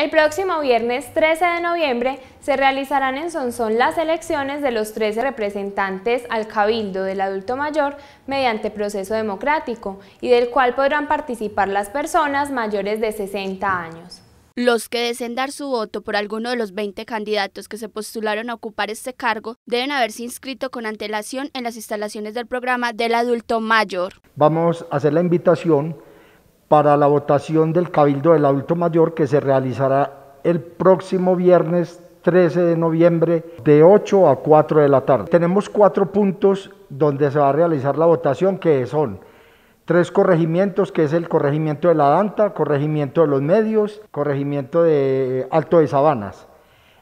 El próximo viernes 13 de noviembre se realizarán en Sonsón las elecciones de los 13 representantes al Cabildo del Adulto Mayor mediante proceso democrático y del cual podrán participar las personas mayores de 60 años. Los que deseen dar su voto por alguno de los 20 candidatos que se postularon a ocupar este cargo deben haberse inscrito con antelación en las instalaciones del programa del adulto mayor. Vamos a hacer la invitación para la votación del Cabildo del Adulto Mayor que se realizará el próximo viernes 13 de noviembre de 8 a 4 de la tarde. Tenemos cuatro puntos donde se va a realizar la votación que son tres corregimientos, que es el corregimiento de la Danta, corregimiento de los medios, corregimiento de Alto de Sabanas.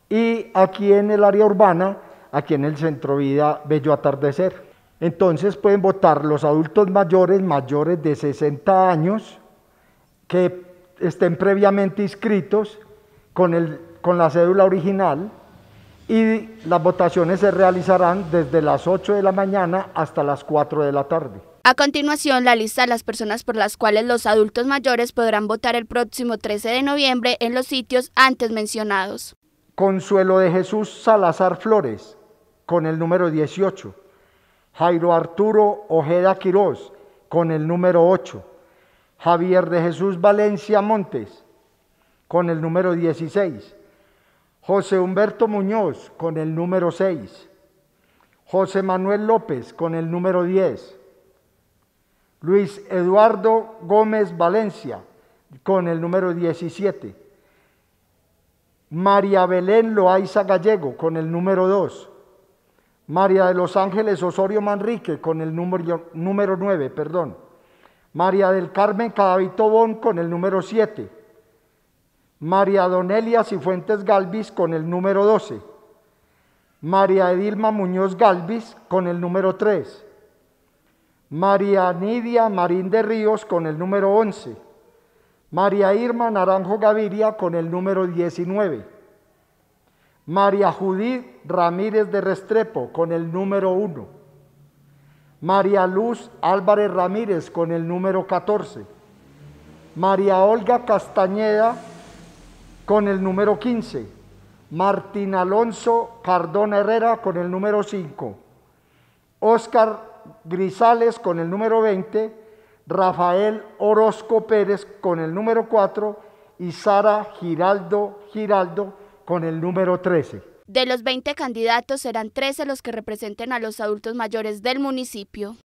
Y aquí en el área urbana, aquí en el centro vida Bello Atardecer. Entonces pueden votar los adultos mayores, mayores de 60 años, que estén previamente inscritos con, la cédula original y las votaciones se realizarán desde las 8 de la mañana hasta las 4 de la tarde. A continuación, la lista de las personas por las cuales los adultos mayores podrán votar el próximo 13 de noviembre en los sitios antes mencionados. Consuelo de Jesús Salazar Flores, con el número 18. Jairo Arturo Ojeda Quirós, con el número 8. Javier de Jesús Valencia Montes con el número 16, José Humberto Muñoz con el número 6, José Manuel López con el número 10, Luis Eduardo Gómez Valencia con el número 17, María Belén Loaiza Gallego con el número 2, María de los Ángeles Osorio Manrique con el número, número 9, perdón. María del Carmen Cadavito Bon con el número 7. María Donelia Cifuentes Galvis con el número 12. María Edilma Muñoz Galvis con el número 3. María Nidia Marín de Ríos con el número 11. María Irma Naranjo Gaviria con el número 19. María Judith Ramírez de Restrepo con el número 1. María Luz Álvarez Ramírez con el número 14. María Olga Castañeda con el número 15. Martín Alonso Cardona Herrera con el número 5. Óscar Grisales con el número 20. Rafael Orozco Pérez con el número 4 y Sara Giraldo Giraldo con el número 13. De los 20 candidatos serán 13 los que representen a los adultos mayores del municipio.